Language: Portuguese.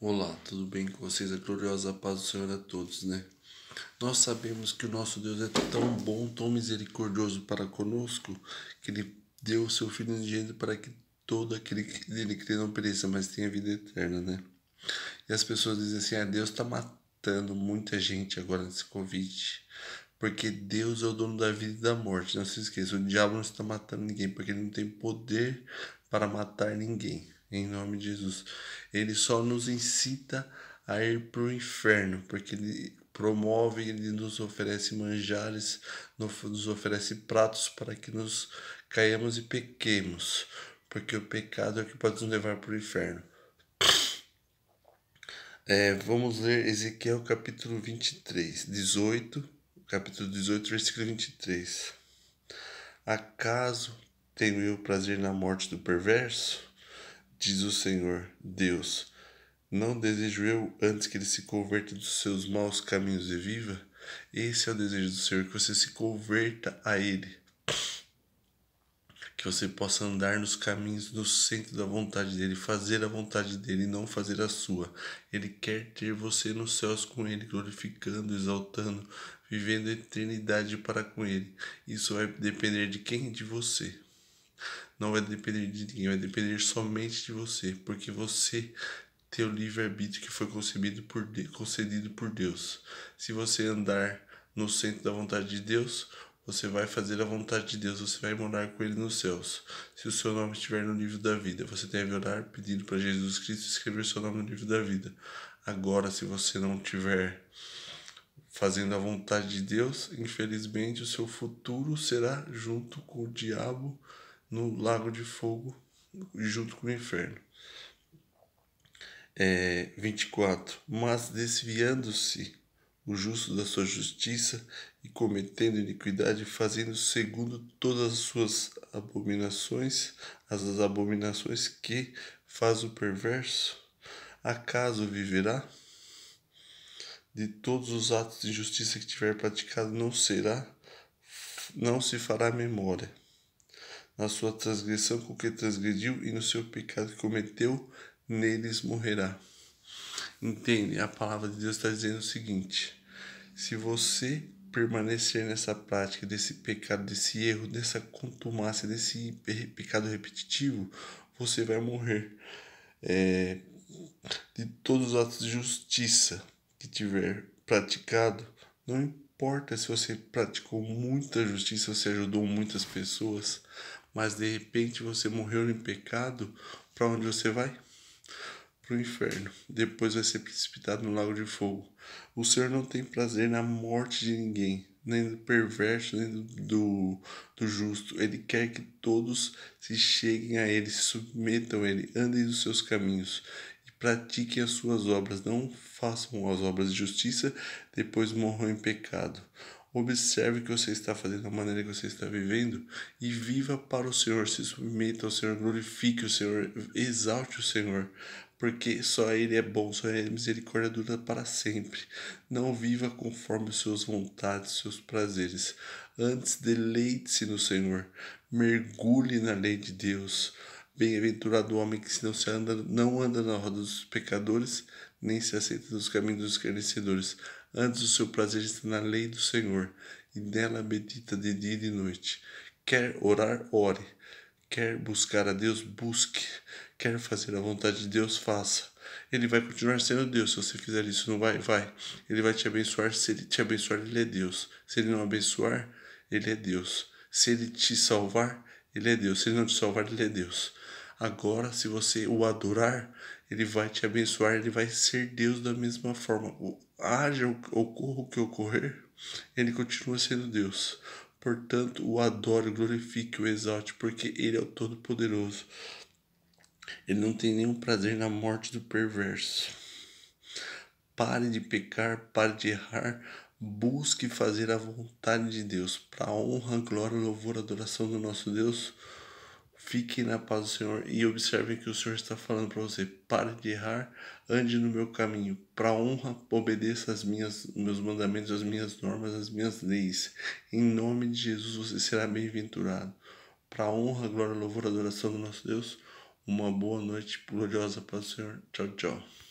Olá, tudo bem com vocês? A gloriosa paz do Senhor a todos, né? Nós sabemos que o nosso Deus é tão bom, tão misericordioso para conosco, que Ele deu o Seu Filho unigênito para que todo aquele que Ele crê não pereça, mas tenha vida eterna, né? E as pessoas dizem assim, ah, Deus está matando muita gente agora nesse convite, porque Deus é o dono da vida e da morte, não se esqueça, o diabo não está matando ninguém, porque ele não tem poder para matar ninguém em nome de Jesus. Ele só nos incita a ir para o inferno, porque ele promove, ele nos oferece manjares, nos oferece pratos para que nos caiamos e pequemos, porque o pecado é o que pode nos levar para o inferno. É, vamos ler Ezequiel capítulo 23, 18, capítulo 18, versículo 23. Acaso tenho eu prazer na morte do perverso? diz o Senhor Deus. Não desejo eu antes que ele se converta dos seus maus caminhos e viva? Esse é o desejo do Senhor, que você se converta a ele. Que você possa andar nos caminhos no centro da vontade dele, fazer a vontade dele e não fazer a sua. Ele quer ter você nos céus com ele, glorificando, exaltando, vivendo a eternidade para com ele. Isso vai depender de quem? De você não vai depender de ninguém, vai depender somente de você, porque você tem o livre-arbítrio que foi concebido por de, concedido por Deus. Se você andar no centro da vontade de Deus, você vai fazer a vontade de Deus, você vai morar com Ele nos céus. Se o seu nome estiver no livro da vida, você deve orar pedindo para Jesus Cristo escrever seu nome no livro da vida. Agora, se você não tiver fazendo a vontade de Deus, infelizmente o seu futuro será junto com o diabo no Lago de Fogo junto com o inferno. É, 24. Mas desviando-se o justo da sua justiça e cometendo iniquidade, fazendo segundo todas as suas abominações, as abominações que faz o perverso, acaso viverá? De todos os atos de injustiça que tiver praticado, não será, não se fará memória na sua transgressão com que transgrediu e no seu pecado que cometeu, neles morrerá. Entende? A palavra de Deus está dizendo o seguinte: se você permanecer nessa prática desse pecado, desse erro, dessa contumácia, desse pecado repetitivo, você vai morrer. É, de todos os atos de justiça que tiver praticado, não importa se você praticou muita justiça, você ajudou muitas pessoas, mas de repente você morreu em pecado, para onde você vai? Para o inferno. Depois vai ser precipitado no lago de fogo. O Senhor não tem prazer na morte de ninguém, nem do perverso, nem do, do, do, justo. Ele quer que todos se cheguem a Ele, se submetam a Ele, andem nos seus caminhos e pratiquem as suas obras. Não façam as obras de justiça, depois morram em pecado. Observe o que você está fazendo, a maneira que você está vivendo e viva para o Senhor, se submeta ao Senhor, glorifique o Senhor, exalte o Senhor, porque só Ele é bom, só Ele é misericórdia dura para sempre. Não viva conforme as suas vontades, seus prazeres. Antes, deleite-se no Senhor, mergulhe na lei de Deus Bem-aventurado o homem que se não, se anda, não anda na roda dos pecadores, nem se aceita nos caminhos dos escarnecedores. Antes o seu prazer está na lei do Senhor, e nela medita de dia e de noite. Quer orar, ore. Quer buscar a Deus, busque. Quer fazer a vontade de Deus, faça. Ele vai continuar sendo Deus. Se você fizer isso, não vai, vai. Ele vai te abençoar. Se ele te abençoar, ele é Deus. Se ele não abençoar, ele é Deus. Se ele te salvar, ele é Deus. Se ele não te salvar, ele é Deus. Agora, se você o adorar, ele vai te abençoar, ele vai ser Deus da mesma forma. Haja, ocorra o que ocorrer, ele continua sendo Deus. Portanto, o adore, glorifique, o exalte, porque ele é o Todo-Poderoso. Ele não tem nenhum prazer na morte do perverso. Pare de pecar, pare de errar, busque fazer a vontade de Deus, para a honra, glória, louvor, adoração do nosso Deus Fiquem na paz do Senhor e observem que o Senhor está falando para você. Pare de errar, ande no meu caminho. Para honra, obedeça as minhas, meus mandamentos, as minhas normas, as minhas leis. Em nome de Jesus você será bem-aventurado. Para honra, glória, louvor, adoração do nosso Deus. Uma boa noite gloriosa para o Senhor. Tchau, tchau.